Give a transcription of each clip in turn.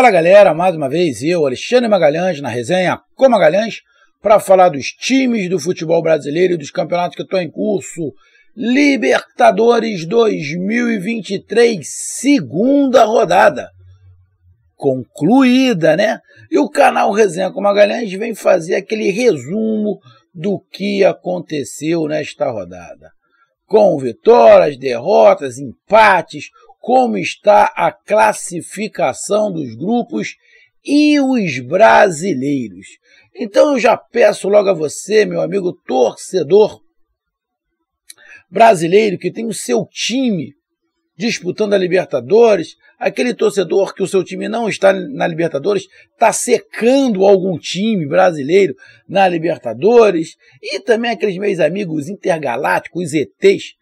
Fala galera, mais uma vez eu, Alexandre Magalhães, na resenha Com Magalhães, para falar dos times do futebol brasileiro e dos campeonatos que estão em curso. Libertadores 2023, segunda rodada. Concluída, né? E o canal Resenha com Magalhães vem fazer aquele resumo do que aconteceu nesta rodada. Com vitórias, derrotas, empates, como está a classificação dos grupos e os brasileiros. Então eu já peço logo a você, meu amigo torcedor brasileiro que tem o seu time disputando a Libertadores, aquele torcedor que o seu time não está na Libertadores, está secando algum time brasileiro na Libertadores, e também aqueles meus amigos intergalácticos, ETs,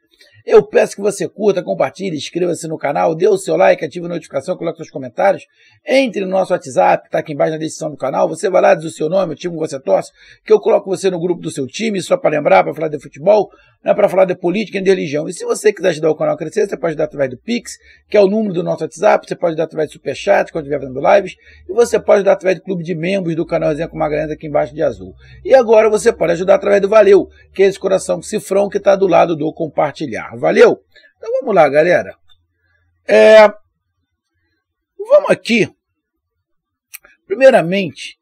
eu peço que você curta, compartilhe, inscreva-se no canal, dê o seu like, ative a notificação, coloque seus comentários, entre no nosso WhatsApp, está aqui embaixo na descrição do canal. Você vai lá, diz o seu nome, o time que você torce, que eu coloco você no grupo do seu time, só para lembrar, para falar de futebol, é né, para falar de política e de religião. E se você quiser ajudar o canal a crescer, você pode ajudar através do Pix, que é o número do nosso WhatsApp, você pode ajudar através do Superchat, quando estiver fazendo lives, e você pode ajudar através do clube de membros do canal Exemplo Magalhães tá aqui embaixo de azul. E agora você pode ajudar através do Valeu, que é esse coração cifrão que está do lado do compartilhar. Valeu? Então vamos lá, galera. É, vamos aqui, primeiramente,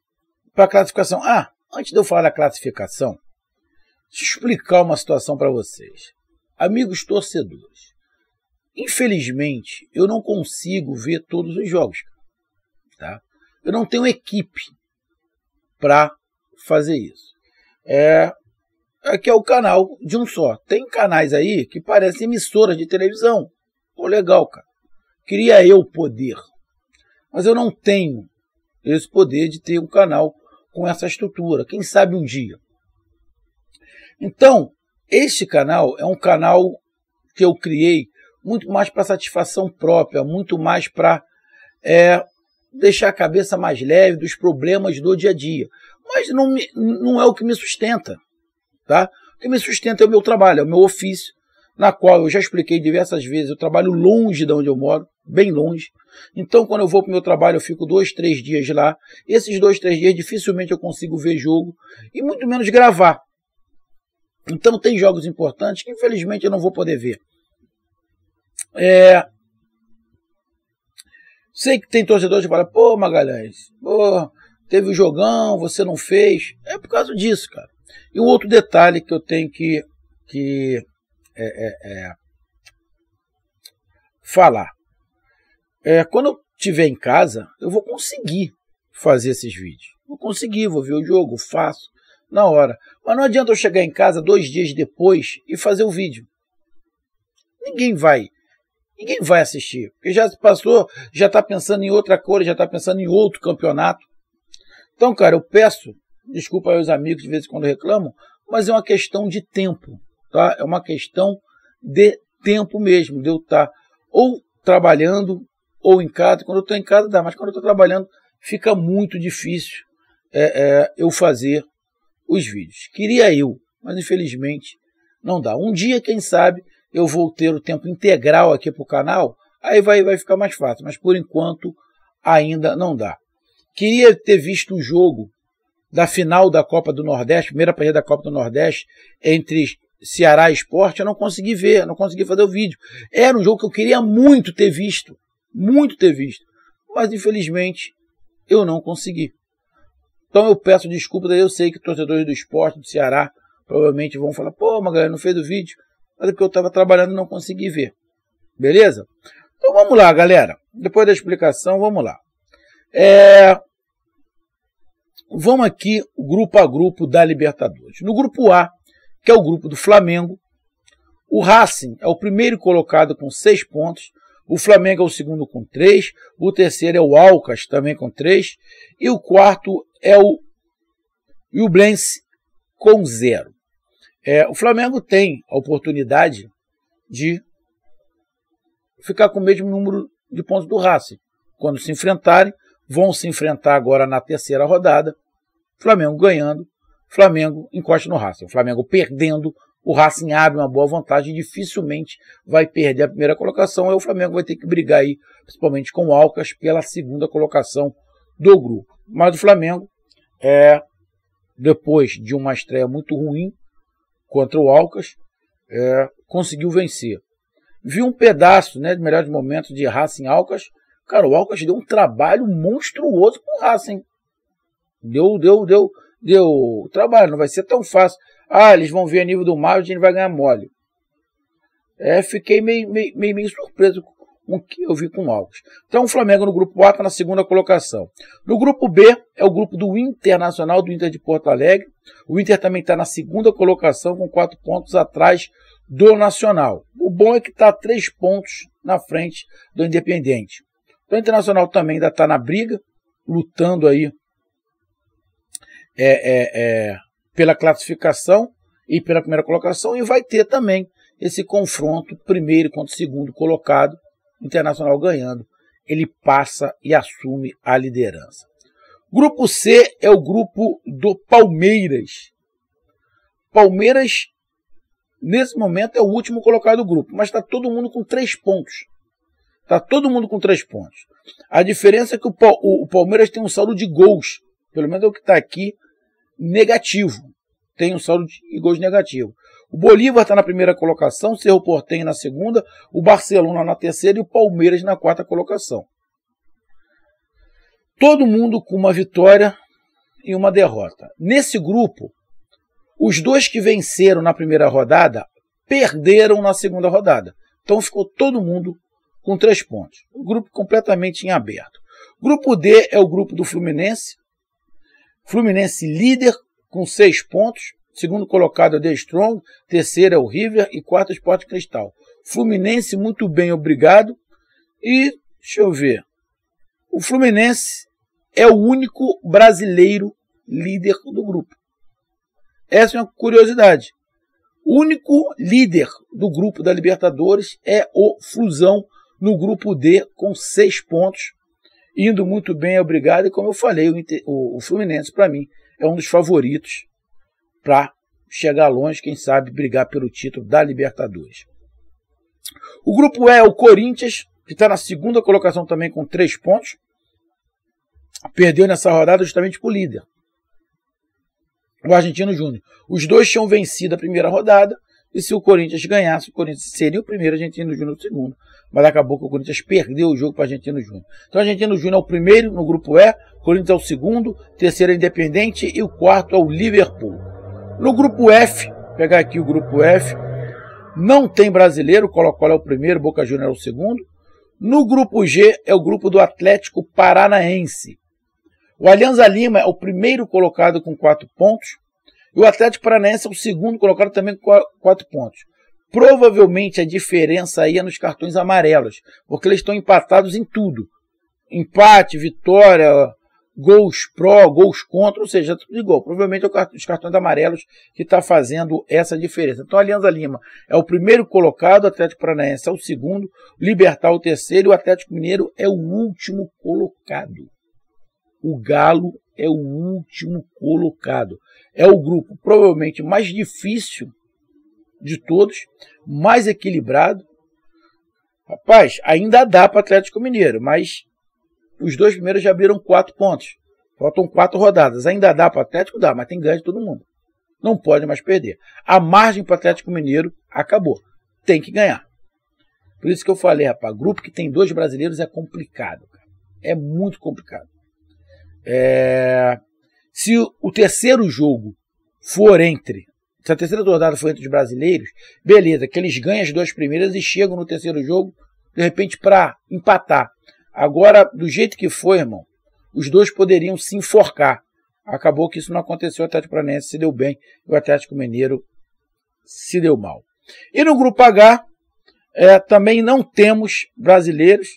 para a classificação. Ah, antes de eu falar da classificação, deixa eu explicar uma situação para vocês. Amigos torcedores, infelizmente, eu não consigo ver todos os jogos. Tá? Eu não tenho equipe para fazer isso. É, que é o canal de um só. Tem canais aí que parecem emissoras de televisão. Pô, legal, cara. Queria eu poder. Mas eu não tenho esse poder de ter um canal com essa estrutura. Quem sabe um dia. Então, este canal é um canal que eu criei muito mais para satisfação própria, muito mais para é, deixar a cabeça mais leve dos problemas do dia a dia. Mas não, me, não é o que me sustenta tá? O que me sustenta é o meu trabalho, é o meu ofício, na qual eu já expliquei diversas vezes, eu trabalho longe de onde eu moro, bem longe. Então, quando eu vou para o meu trabalho, eu fico dois, três dias lá. Esses dois, três dias, dificilmente eu consigo ver jogo e muito menos gravar. Então, tem jogos importantes que, infelizmente, eu não vou poder ver. É... Sei que tem torcedores que falam, pô, Magalhães, pô, teve o um jogão, você não fez. É por causa disso, cara. E o um outro detalhe que eu tenho que, que é, é, é falar. É, quando eu estiver em casa, eu vou conseguir fazer esses vídeos. Vou conseguir, vou ver o jogo, faço na hora. Mas não adianta eu chegar em casa dois dias depois e fazer o vídeo. Ninguém vai. Ninguém vai assistir. Porque já se passou, já está pensando em outra cor, já está pensando em outro campeonato. Então, cara, eu peço desculpa aí os amigos de vez em quando reclamam, mas é uma questão de tempo, tá? É uma questão de tempo mesmo, de eu estar tá ou trabalhando ou em casa. Quando eu estou em casa dá, mas quando eu estou trabalhando fica muito difícil é, é, eu fazer os vídeos. Queria eu, mas infelizmente não dá. Um dia, quem sabe, eu vou ter o tempo integral aqui para o canal, aí vai, vai ficar mais fácil, mas por enquanto ainda não dá. Queria ter visto o jogo da final da Copa do Nordeste, primeira partida da Copa do Nordeste, entre Ceará e Esporte, eu não consegui ver, não consegui fazer o vídeo. Era um jogo que eu queria muito ter visto, muito ter visto, mas infelizmente eu não consegui. Então eu peço desculpas, eu sei que torcedores do esporte do Ceará provavelmente vão falar, pô, galera, não fez o vídeo, mas é porque eu estava trabalhando e não consegui ver. Beleza? Então vamos lá, galera. Depois da explicação, vamos lá. É, Vamos aqui grupo a grupo da Libertadores. No grupo A, que é o grupo do Flamengo, o Racing é o primeiro colocado com seis pontos, o Flamengo é o segundo com três, o terceiro é o Alcas, também com três, e o quarto é o Ublense com zero. É, o Flamengo tem a oportunidade de ficar com o mesmo número de pontos do Racing. Quando se enfrentarem, vão se enfrentar agora na terceira rodada. Flamengo ganhando, Flamengo encosta no Racing. O Flamengo perdendo, o Racing abre uma boa vantagem, dificilmente vai perder a primeira colocação. e o Flamengo vai ter que brigar aí, principalmente com o Alcas, pela segunda colocação do grupo. Mas o Flamengo é depois de uma estreia muito ruim contra o Alcas, é, conseguiu vencer. Vi um pedaço né, de melhores momentos de Racing Alcas, Cara, o Alcas deu um trabalho monstruoso pro Racing. Deu, deu, deu, deu trabalho. Não vai ser tão fácil. Ah, eles vão ver a nível do mar, a gente vai ganhar mole. É, fiquei meio, meio, meio, meio surpreso com o que eu vi com o Alcas. Então o Flamengo no grupo A está na segunda colocação. No grupo B é o grupo do Internacional, do Inter de Porto Alegre. O Inter também está na segunda colocação, com quatro pontos atrás do Nacional. O bom é que está três pontos na frente do Independente. Então, o Internacional também ainda está na briga, lutando aí é, é, é, pela classificação e pela primeira colocação, e vai ter também esse confronto primeiro contra segundo colocado, Internacional ganhando. Ele passa e assume a liderança. Grupo C é o grupo do Palmeiras. Palmeiras, nesse momento, é o último colocado do grupo, mas está todo mundo com três pontos. Está todo mundo com três pontos. A diferença é que o, Palmeiras tem um saldo de gols, pelo menos é o que está aqui, negativo. Tem um saldo de gols negativo. O Bolívar está na primeira colocação, o Cerro Portenho na segunda, o Barcelona na terceira e o Palmeiras na quarta colocação. Todo mundo com uma vitória e uma derrota. Nesse grupo, os dois que venceram na primeira rodada perderam na segunda rodada. Então ficou todo mundo com três pontos. O grupo completamente em aberto. Grupo D é o grupo do Fluminense. Fluminense líder com seis pontos. Segundo colocado é o The Strong, terceiro é o River e quarto é o Sport Cristal. Fluminense muito bem, obrigado. E deixa eu ver. O Fluminense é o único brasileiro líder do grupo. Essa é uma curiosidade. O único líder do grupo da Libertadores é o Flusão no grupo D com seis pontos, indo muito bem, obrigado. E como eu falei, o, Inter, o, o Fluminense, para mim, é um dos favoritos para chegar longe, quem sabe brigar pelo título da Libertadores. O grupo E é o Corinthians, que está na segunda colocação também com três pontos. Perdeu nessa rodada justamente para o líder, o Argentino Júnior. Os dois tinham vencido a primeira rodada, e se o Corinthians ganhasse, o Corinthians seria o primeiro, o Argentino Júnior o segundo mas acabou que o Corinthians perdeu o jogo para o Argentino Júnior. Então o Argentino Júnior é o primeiro no grupo E, o Corinthians é o segundo, o terceiro é o Independente e o quarto é o Liverpool. No grupo F, pegar aqui o grupo F, não tem brasileiro, Colo-Colo é o primeiro, Boca Júnior é o segundo. No grupo G é o grupo do Atlético Paranaense. O Alianza Lima é o primeiro colocado com quatro pontos. E o Atlético Paranaense é o segundo colocado também com quatro pontos. Provavelmente a diferença é nos cartões amarelos, porque eles estão empatados em tudo. Empate, vitória, gols pró, gols contra, ou seja, tudo igual. Provavelmente é os cartões amarelos que está fazendo essa diferença. Então, a Alianza Lima é o primeiro colocado, o Atlético Paranaense é o segundo, Libertar o terceiro e o Atlético Mineiro é o último colocado. O Galo é o último colocado. É o grupo provavelmente mais difícil de todos, mais equilibrado. Rapaz, ainda dá para Atlético Mineiro, mas os dois primeiros já abriram quatro pontos. Faltam quatro rodadas. Ainda dá para Atlético? Dá, mas tem ganho de todo mundo. Não pode mais perder. A margem para Atlético Mineiro acabou. Tem que ganhar. Por isso que eu falei, rapaz, grupo que tem dois brasileiros é complicado. É muito complicado. É... Se o terceiro jogo for entre se a terceira rodada foi entre os brasileiros, beleza, que eles ganham as duas primeiras e chegam no terceiro jogo, de repente, para empatar. Agora, do jeito que foi, irmão, os dois poderiam se enforcar. Acabou que isso não aconteceu, o Atlético Paranaense se deu bem e o Atlético Mineiro se deu mal. E no grupo H, é, também não temos brasileiros.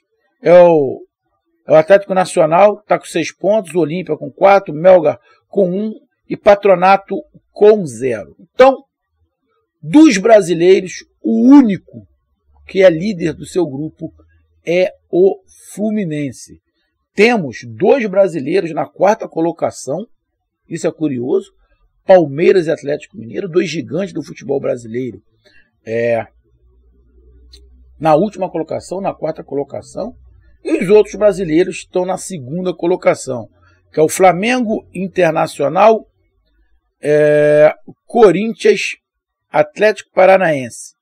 É o, é o Atlético Nacional, está com seis pontos, o Olímpia com quatro, Melgar com um, e Patronato com zero. Então, dos brasileiros, o único que é líder do seu grupo é o Fluminense. Temos dois brasileiros na quarta colocação, isso é curioso. Palmeiras e Atlético Mineiro, dois gigantes do futebol brasileiro. É, na última colocação, na quarta colocação, e os outros brasileiros estão na segunda colocação, que é o Flamengo Internacional é, Corinthians, Atlético Paranaense.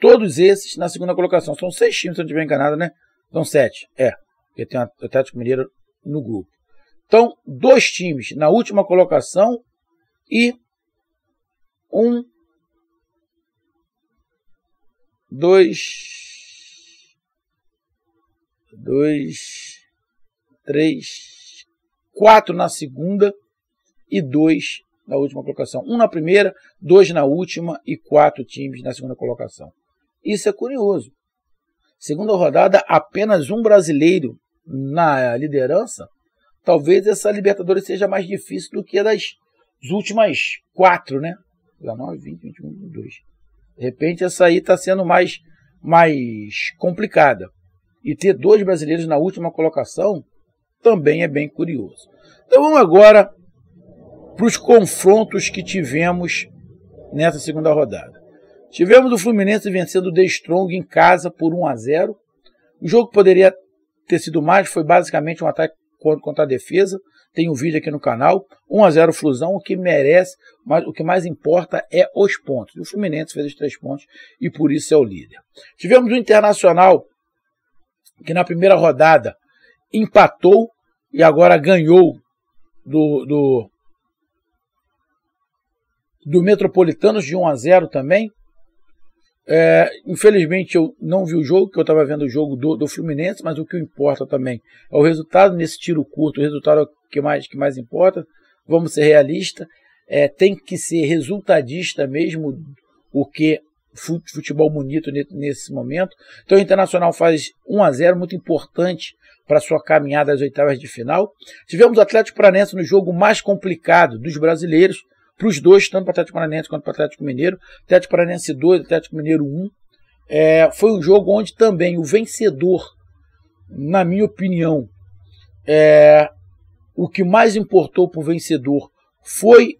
Todos esses na segunda colocação. São seis times, se eu não estiver enganado, né? São sete. É, porque tem o Atlético Mineiro no grupo. Então, dois times na última colocação e um, dois, dois, três, quatro na segunda e dois na última colocação. Um na primeira, dois na última e quatro times na segunda colocação. Isso é curioso. Segunda rodada, apenas um brasileiro na liderança. Talvez essa Libertadores seja mais difícil do que a das últimas quatro, né? 19, 20, 21, 22. De repente, essa aí está sendo mais, mais complicada. E ter dois brasileiros na última colocação também é bem curioso. Então vamos agora para os confrontos que tivemos nessa segunda rodada. Tivemos o Fluminense vencendo o The Strong em casa por 1 a 0. O jogo poderia ter sido mais, foi basicamente um ataque contra a defesa. Tem um vídeo aqui no canal. 1 a 0 Flusão, o que merece, mas o que mais importa é os pontos. O Fluminense fez os três pontos e por isso é o líder. Tivemos o Internacional que na primeira rodada empatou e agora ganhou do, do do Metropolitanos de 1 a 0 também. É, infelizmente eu não vi o jogo, que eu estava vendo o jogo do, do Fluminense, mas o que importa também é o resultado nesse tiro curto, o resultado é o que mais, que mais importa. Vamos ser realistas, é, tem que ser resultadista mesmo, o que futebol bonito nesse momento. Então o Internacional faz 1 a 0 muito importante para sua caminhada às oitavas de final. Tivemos o Atlético Paranense no jogo mais complicado dos brasileiros, para os dois, tanto para o Atlético Paranaense quanto para o Atlético Mineiro. Atlético Paranaense 2, Atlético Mineiro 1. É, foi um jogo onde também o vencedor, na minha opinião, é, o que mais importou para o vencedor foi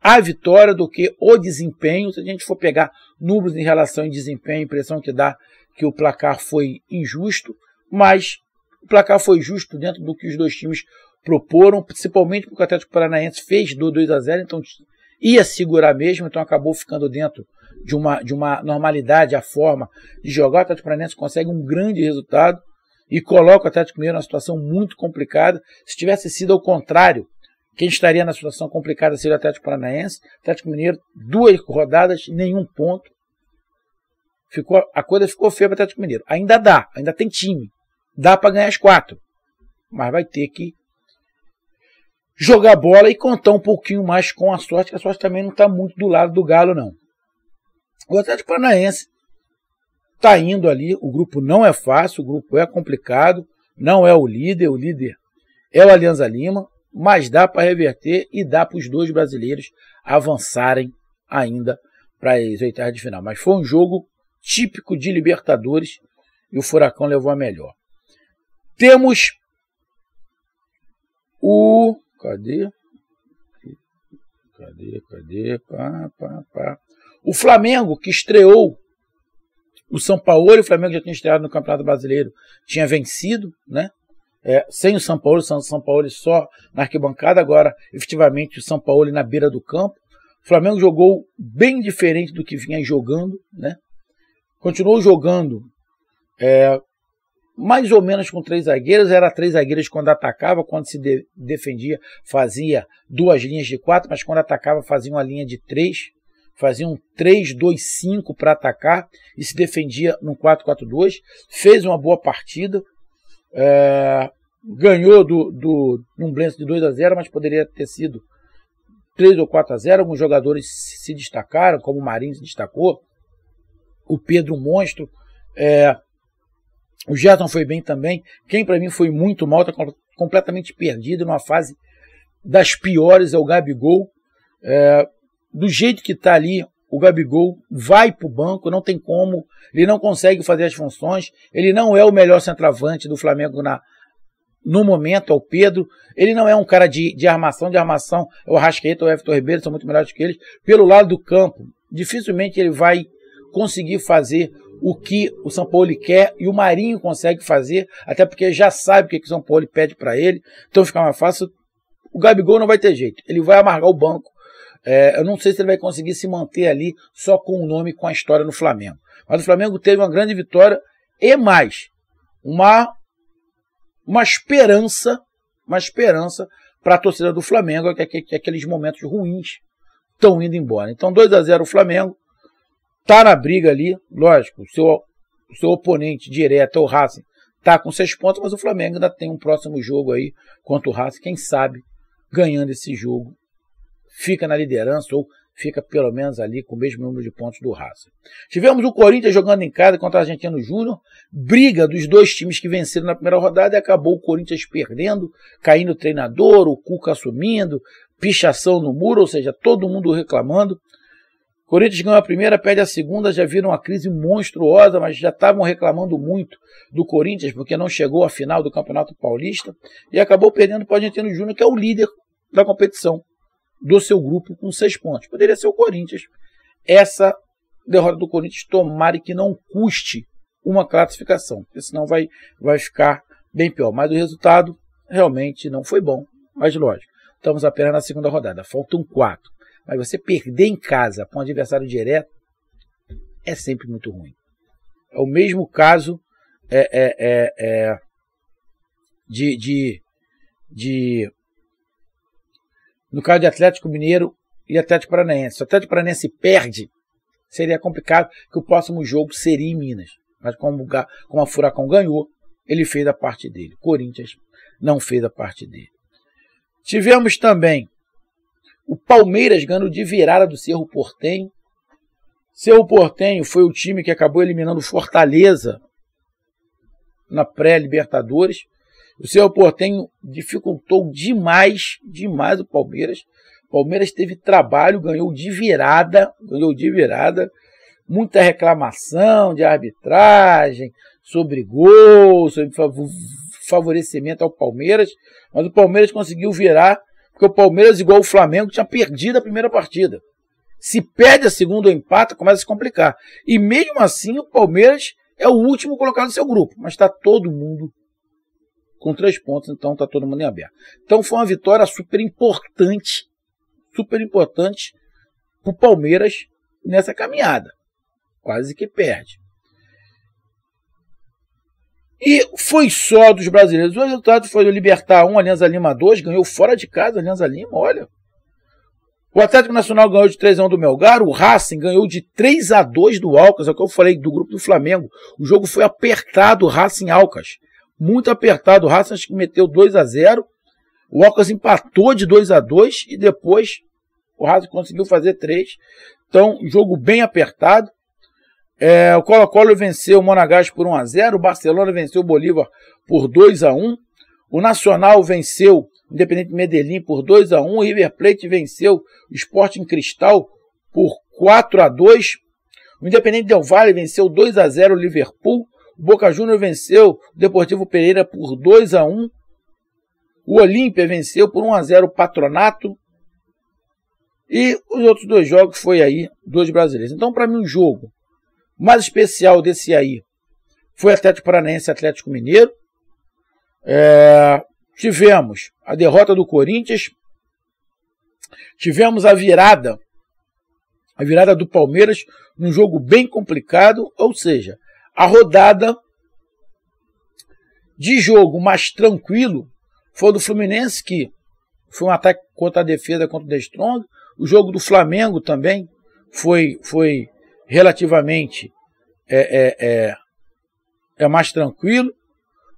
a vitória do que o desempenho. Se a gente for pegar números em relação ao desempenho, a impressão que dá que o placar foi injusto, mas o placar foi justo dentro do que os dois times proporam, principalmente porque o Atlético Paranaense fez do 2 a 0, então ia segurar mesmo, então acabou ficando dentro de uma, de uma normalidade a forma de jogar. O Atlético Paranaense consegue um grande resultado e coloca o Atlético Mineiro numa situação muito complicada. Se tivesse sido ao contrário, quem estaria na situação complicada seria o Atlético Paranaense. Atlético Mineiro, duas rodadas, nenhum ponto. Ficou, a coisa ficou feia para o Atlético Mineiro. Ainda dá, ainda tem time. Dá para ganhar as quatro. Mas vai ter que jogar bola e contar um pouquinho mais com a sorte, que a sorte também não está muito do lado do Galo, não. O Atlético Paranaense está indo ali, o grupo não é fácil, o grupo é complicado, não é o líder, o líder é o Alianza Lima, mas dá para reverter e dá para os dois brasileiros avançarem ainda para as oitavas de final. Mas foi um jogo típico de Libertadores e o Furacão levou a melhor. Temos o Cadê? Cadê, cadê? Pá, pá, pá. O Flamengo, que estreou o São Paulo, e o Flamengo já tinha estreado no Campeonato Brasileiro, tinha vencido, né? É, sem o São Paulo, o São Paulo só na arquibancada, agora efetivamente o São Paulo na beira do campo. O Flamengo jogou bem diferente do que vinha jogando, né? Continuou jogando é, mais ou menos com três zagueiros, era três zagueiros quando atacava, quando se de, defendia fazia duas linhas de quatro, mas quando atacava fazia uma linha de três, fazia um 3-2-5 para atacar e se defendia no 4-4-2, fez uma boa partida, é, ganhou do, do Numblense de 2 a 0 mas poderia ter sido 3 ou 4 a 0 alguns jogadores se destacaram, como o Marinho se destacou, o Pedro Monstro, é, o Gerson foi bem também. Quem para mim foi muito mal, está completamente perdido numa fase das piores é o Gabigol. É, do jeito que está ali, o Gabigol vai para o banco, não tem como, ele não consegue fazer as funções, ele não é o melhor centroavante do Flamengo na, no momento, é o Pedro, ele não é um cara de, de armação, de armação, é o Arrascaeta, o Everton Ribeiro, são muito melhores que eles. Pelo lado do campo, dificilmente ele vai conseguir fazer o que o São Paulo quer e o Marinho consegue fazer, até porque já sabe o que, que o São Paulo pede para ele, então fica mais fácil. O Gabigol não vai ter jeito, ele vai amargar o banco. É, eu não sei se ele vai conseguir se manter ali só com o nome, com a história no Flamengo. Mas o Flamengo teve uma grande vitória e mais uma uma esperança, uma esperança para a torcida do Flamengo é que, que, que aqueles momentos ruins estão indo embora. Então 2 a 0 o Flamengo, tá na briga ali, lógico, o seu, o seu oponente direto é o Racing, tá com seis pontos, mas o Flamengo ainda tem um próximo jogo aí contra o Racing, quem sabe ganhando esse jogo, fica na liderança ou fica pelo menos ali com o mesmo número de pontos do Racing. Tivemos o Corinthians jogando em casa contra o Argentino Júnior, briga dos dois times que venceram na primeira rodada e acabou o Corinthians perdendo, caindo o treinador, o Cuca assumindo, pichação no muro, ou seja, todo mundo reclamando. Corinthians ganhou a primeira, perde a segunda, já viram uma crise monstruosa, mas já estavam reclamando muito do Corinthians, porque não chegou à final do Campeonato Paulista, e acabou perdendo para o Argentino Júnior, que é o líder da competição do seu grupo, com seis pontos. Poderia ser o Corinthians. Essa derrota do Corinthians, tomara que não custe uma classificação, porque senão vai, vai ficar bem pior. Mas o resultado realmente não foi bom, mas lógico. Estamos apenas na segunda rodada, faltam quatro. Mas você perder em casa para um adversário direto é sempre muito ruim. É o mesmo caso é, é, é, é, de, de, de. No caso de Atlético Mineiro e Atlético Paranaense. Se o Atlético Paranaense perde, seria complicado, que o próximo jogo seria em Minas. Mas como, como a Furacão ganhou, ele fez a parte dele. Corinthians não fez a parte dele. Tivemos também o Palmeiras ganhou de virada do Cerro Portenho. Cerro Portenho foi o time que acabou eliminando Fortaleza na pré-Libertadores. O Cerro Portenho dificultou demais, demais o Palmeiras. O Palmeiras teve trabalho, ganhou de virada, ganhou de virada. Muita reclamação de arbitragem, sobre gol, sobre favorecimento ao Palmeiras, mas o Palmeiras conseguiu virar porque o Palmeiras, igual o Flamengo, tinha perdido a primeira partida. Se perde a segunda ou empata, começa a se complicar. E mesmo assim, o Palmeiras é o último colocado no seu grupo. Mas está todo mundo com três pontos, então está todo mundo em aberto. Então foi uma vitória super importante, super importante para o Palmeiras nessa caminhada. Quase que perde. E foi só dos brasileiros. O resultado foi o Libertar 1, Alianza Lima 2, ganhou fora de casa a Alianza Lima, olha. O Atlético Nacional ganhou de 3 x 1 do Melgar, o Racing ganhou de 3 a 2 do Alcas, é o que eu falei do grupo do Flamengo. O jogo foi apertado, Racing Alcas. Muito apertado, o Racing acho que meteu 2 a 0. O Alcas empatou de 2 a 2 e depois o Racing conseguiu fazer 3. Então, jogo bem apertado. É, o Colo-Colo venceu o Monagas por 1 a 0 o Barcelona venceu o Bolívar por 2 a 1 o Nacional venceu o Independente Medellín por 2 a 1 o River Plate venceu o Sporting Cristal por 4 a 2 o Independente Del Valle venceu 2 a 0 o Liverpool, o Boca Juniors venceu o Deportivo Pereira por 2 a 1 o Olímpia venceu por 1 a 0 o Patronato, e os outros dois jogos foi aí, dois brasileiros. Então, para mim, o jogo mais especial desse aí foi Atlético Paranaense e Atlético Mineiro. É, tivemos a derrota do Corinthians, tivemos a virada, a virada do Palmeiras num jogo bem complicado, ou seja, a rodada de jogo mais tranquilo foi do Fluminense, que foi um ataque contra a defesa contra o De Strong. O jogo do Flamengo também foi, foi relativamente é, é, é, é mais tranquilo.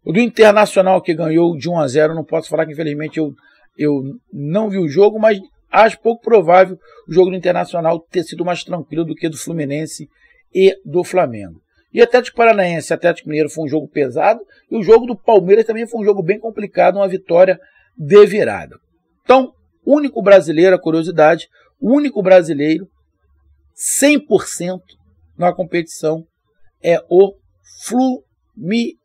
O do Internacional que ganhou de 1 a 0, não posso falar que infelizmente eu, eu não vi o jogo, mas acho pouco provável o jogo do Internacional ter sido mais tranquilo do que do Fluminense e do Flamengo. E Atlético Paranaense, Atlético Mineiro foi um jogo pesado e o jogo do Palmeiras também foi um jogo bem complicado, uma vitória de virada. Então, único brasileiro, a curiosidade, único brasileiro 100% na competição é o Fluminense.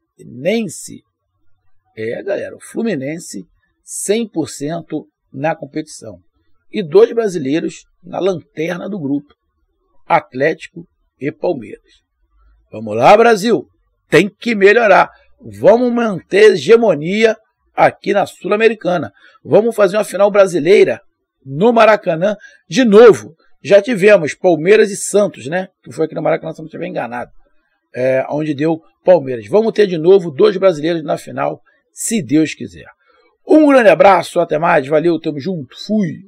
É, galera, o Fluminense 100% na competição. E dois brasileiros na lanterna do grupo: Atlético e Palmeiras. Vamos lá, Brasil! Tem que melhorar. Vamos manter hegemonia aqui na Sul-Americana. Vamos fazer uma final brasileira no Maracanã de novo. Já tivemos Palmeiras e Santos, né? Que foi aqui na Maracanã, se não estiver enganado. É, onde deu Palmeiras. Vamos ter de novo dois brasileiros na final, se Deus quiser. Um grande abraço, até mais, valeu, tamo junto, fui!